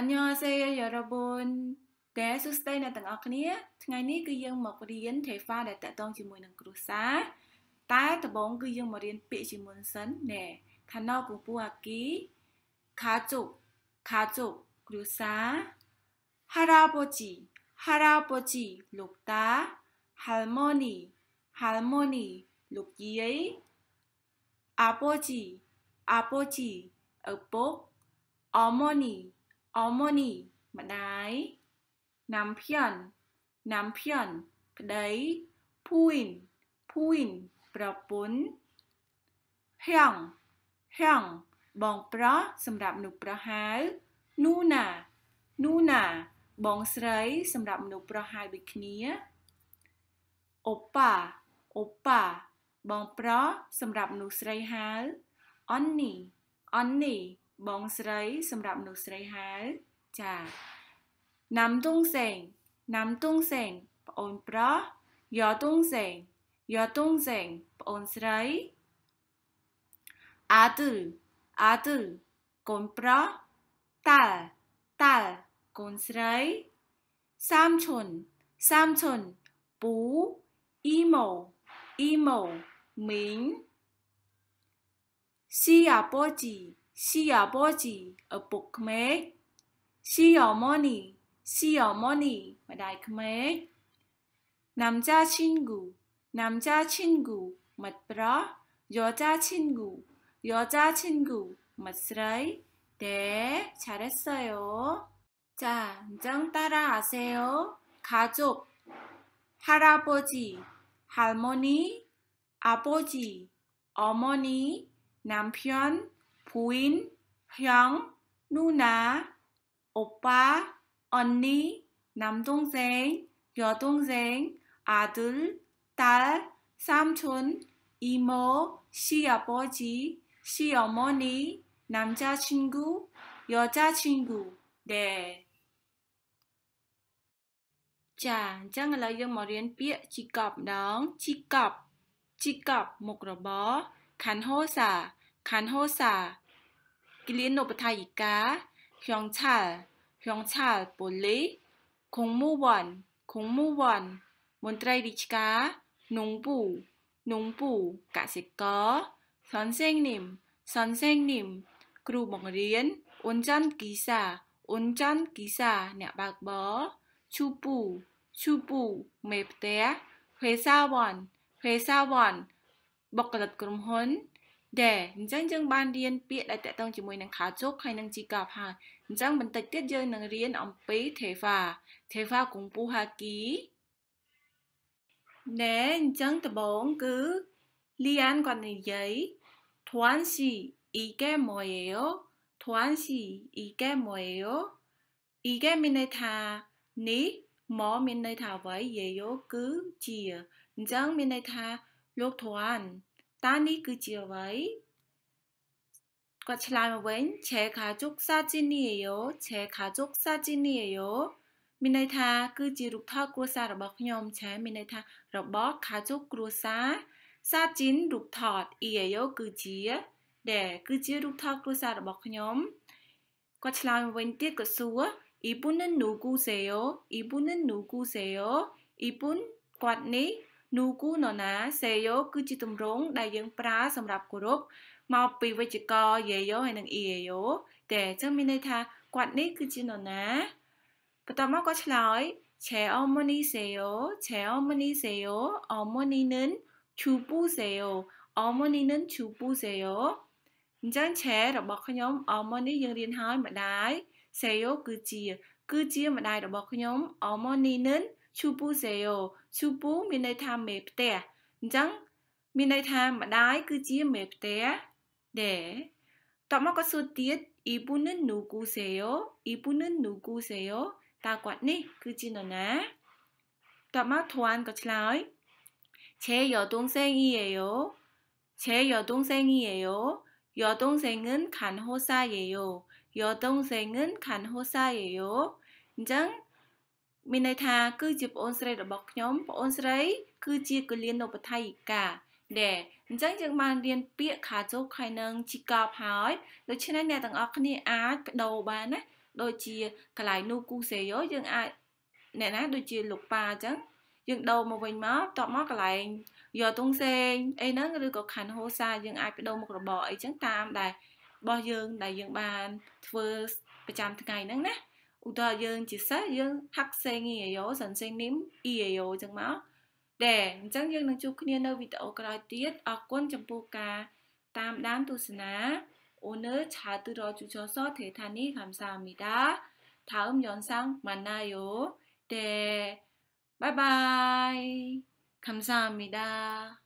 អញ្ញោសេយ៉ារ៉ាប៊ុនដែលសួស្តីអ្នកទាំងអស់គ្នាថ្ងៃនេះគឺយើងមករៀនទេវ៉ាដែលតកតងជាមួយនឹងគ្រួសារតែដំបូងគឺយើងមករៀនពាក្យជាមុនសិនណែខាណោកំពូអាគីខាជុកខាជុកគ្រួសារហារ៉ាបូជីហារ៉ាបូជីលោកតាហាល់ម៉ូនីហាល់ម៉ូនីលោកយាយអាបូជីអាបូជីឪពុកអម៉ូនី Omoni ម្ដាយ Nampyeon Nampyeon ប្ដី Puin Puin ប្រពន្ធ Hyang Hyang បងប្រុសសម្រាប់មនុស្សប្រុសហៅ Nuna Nuna បងស្រី សម្រាប់មនុស្សប្រុសហៅដូចគ្នា Oppa Oppa បងប្រុសសម្រាប់មនុស្សស្រីហៅ Onni Onni បងស្រីសម្រាប់មនុស្សស្រីហៅចាណាំទុងសេងណាំទុងសេងប្អូនប្រុសយោទុងសេងយោទុងសេងប្អូនស្រី អាទិលអាទិលកូនប្រុសតាល់តាល់កូនស្រី សាមឈុនសាមឈុនពូអ៊ីម៉ូអ៊ីម៉ូមីងស៊ីយ៉ាប៉ូជី 시아버지, 어복 ộ 시어머니, 시어머니, mà đại 남자친구, 남자친구, 맞더라. 여자친구, 여자친구, 맞으라이. 네, 잘했어요. 자, 인정 따라하세요. 가족, 할아버지, 할머니, 아버지, 어머니, 남편, Bùin, Hyung, Nuna, Oppa, Onni, nam zeng, zeng, adul, tal, sam chun, imo, 남동생, 여동생, 아들, 딸, 삼촌, 이모, 시아버지, 시어머니, 남자친구, 여자친구. 네. Chà, chắc là dân mà riêng biết chỉ cọp đón, chỉ cọp, chỉ cọp một rồi bó, khăn hô xà, khăn hô xà, គិលានុបដ្ឋាយិកាហៀងឆាលហៀងឆាលប៉ូលីគង្មូវ័នគង្មូវ័នមន្ត្រីរាជការនងពូ នងពូកសិករសនសេងនិមសនសេងនិមគ្រូបង្រៀនអ៊ុនចាន់គីសាអ៊ុនចាន់គីសាអ្នកបើកបរឈូពូឈូពូមេផ្ទះហេសាវ៉ាន់ហេសាវ៉ាន់បុគ្គលិកក្រុមហ៊ុន để dân dân ban điên biết đại tại tông chỉ mùi năng khá chốt hay năng chỉ gặp ha dân mình tạch tiết dân năng riêng ông bế thể và thể và cùng bu hà ký để dân tập bóng cứ liên quan đến giấy thoán xì ý kê mồi yếu thoán xì ý kê mồi yếu ý kê mình này thà ní mỏ mình này thà với yếu cứ chìa dân mình này thà lúc thoán តើនេះគឺជាអ្វីគាត់ឆ្លើយមកវិញឆេខាជុកសាជីនីយោឆេខាជុកសាជីនីយោមានន័យថា គឺជារូបថតគ្រួសាររបស់ខ្ញុំឆេមានន័យថារបស់ខាជុកគ្រួសារសាជីនរូបថតអ៊ីយោគឺជាដែលគឺជារូបថតគ្រួសាររបស់ខ្ញុំគាត់ឆ្លើយមកវិញទៀតក៏សួរអ៊ីពុននូគូសេយោអ៊ីពុននូគូសេយោអ៊ីពុនគាត់នេះនូគូណូណាសេយោគឺជាទម្រង់ដែលយើងប្រើសម្រាប់គោរពមកពីវេយ្យាករណ៍យេយោហើយនិងអ៊ីយេយោតែអញ្ចឹងមានន័យថាគាត់នេះគឺជានរណាបន្តមកគាត់ឆ្លើយឆេអូម៉ូនីសេយោឆេអូម៉ូនីសេយោអូម៉ូនីនិនឈូពូសេយោអូម៉ូនីនិនឈូពូសេយោអញ្ចឹងឆេរបស់ខ្ញុំអូម៉ូនីយើងរៀនហើយម្ដាយសេយោគឺជា គឺជាម្ដាយរបស់ខ្ញុំអូម៉ូនីនិន c h u p u s e y o Chubu មានន័យថាមេផ e njang m i n មានន័ a ថាម្ដាយគឺជា e de to ma k រ su tiet ibu ne n b u 는누구세 o Ibunen nuguseyo តើគាត់នេះគឺជាន e yo yo dong seng en kan ho sa ye yo yo dong seng en kan ho sa ye yo njang មានន័យថាគឺជាប្អូនស្រីរបស់ខ្ញុំប្អូនស្រី គឺជាកលៀនឧបថាយិកាដែរអញ្ចឹងយើងបានរៀនពាក្យខាជោខៃនឹងជីកប់ហើយដូច្នេះអ្នកទាំងអស់គ្នាអាចបដូរបានណាដូចជាកន្លែងនោះគូសេយោយើងអាចអ្នកណាដូចជាលោកប៉ាអញ្ចឹងយើងដូរមកវិញមកតបមកកន្លែងយកទងសេងអីហ្នឹងឬក៏ខាន់ហូសាយើងអាចបដូរមុខរបរអីចឹងតាមដែលរបស់យើងដែលយើងបានធ្វើប្រចាំថ្ងៃហ្នឹងណាឧទាហរណ៍យើងជាសិស្សយើងហាប់សេងអ៊ីអាយ៉ូសិនសេងនីមអ៊ីអាយ៉ូចឹងមកដែរអញ្ចឹងយើងនឹងជួបគ្នានៅវីដេអូក្រោយទៀតអរគុណចំពោះការ តាមដានទស្សនា អូនើឆាទិរជូចសទេថានីខំសាមីដាថើមយនសាំងម៉ាណាយោដែរបាយបាយខំសាមីដា